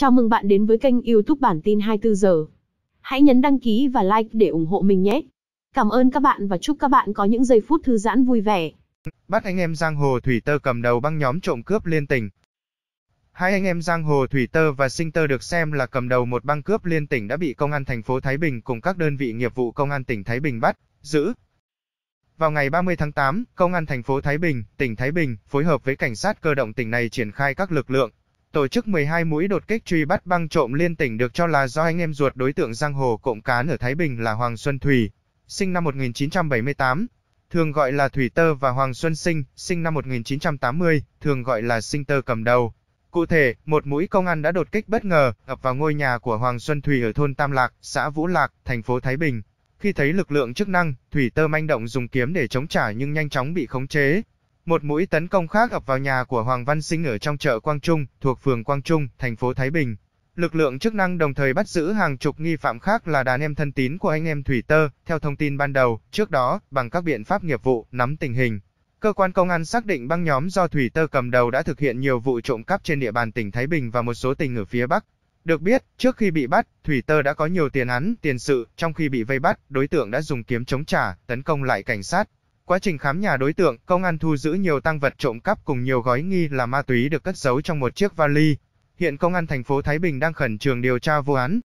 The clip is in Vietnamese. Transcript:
Chào mừng bạn đến với kênh YouTube bản tin 24 giờ. Hãy nhấn đăng ký và like để ủng hộ mình nhé. Cảm ơn các bạn và chúc các bạn có những giây phút thư giãn vui vẻ. Bắt anh em giang hồ thủy tơ cầm đầu băng nhóm trộm cướp liên tỉnh. Hai anh em giang hồ thủy tơ và sinh tơ được xem là cầm đầu một băng cướp liên tỉnh đã bị công an thành phố Thái Bình cùng các đơn vị nghiệp vụ công an tỉnh Thái Bình bắt, giữ, vào ngày 30 tháng 8, Công an thành phố Thái Bình, tỉnh Thái Bình phối hợp với cảnh sát cơ động tỉnh này triển khai các lực lượng Tổ chức 12 mũi đột kích truy bắt băng trộm liên tỉnh được cho là do anh em ruột đối tượng giang hồ cộng cán ở Thái Bình là Hoàng Xuân Thủy, sinh năm 1978, thường gọi là Thủy Tơ và Hoàng Xuân Sinh, sinh năm 1980, thường gọi là Sinh Tơ cầm đầu. Cụ thể, một mũi công an đã đột kích bất ngờ, ập vào ngôi nhà của Hoàng Xuân Thủy ở thôn Tam Lạc, xã Vũ Lạc, thành phố Thái Bình. Khi thấy lực lượng chức năng, Thủy Tơ manh động dùng kiếm để chống trả nhưng nhanh chóng bị khống chế, một mũi tấn công khác ập vào nhà của Hoàng Văn Sinh ở trong chợ Quang Trung, thuộc phường Quang Trung, thành phố Thái Bình. Lực lượng chức năng đồng thời bắt giữ hàng chục nghi phạm khác là đàn em thân tín của anh em Thủy Tơ, theo thông tin ban đầu, trước đó, bằng các biện pháp nghiệp vụ, nắm tình hình. Cơ quan công an xác định băng nhóm do Thủy Tơ cầm đầu đã thực hiện nhiều vụ trộm cắp trên địa bàn tỉnh Thái Bình và một số tỉnh ở phía Bắc. Được biết, trước khi bị bắt, Thủy Tơ đã có nhiều tiền án, tiền sự, trong khi bị vây bắt, đối tượng đã dùng kiếm chống trả, tấn công lại cảnh sát, Quá trình khám nhà đối tượng, công an thu giữ nhiều tăng vật trộm cắp cùng nhiều gói nghi là ma túy được cất giấu trong một chiếc vali. Hiện công an thành phố Thái Bình đang khẩn trương điều tra vụ án.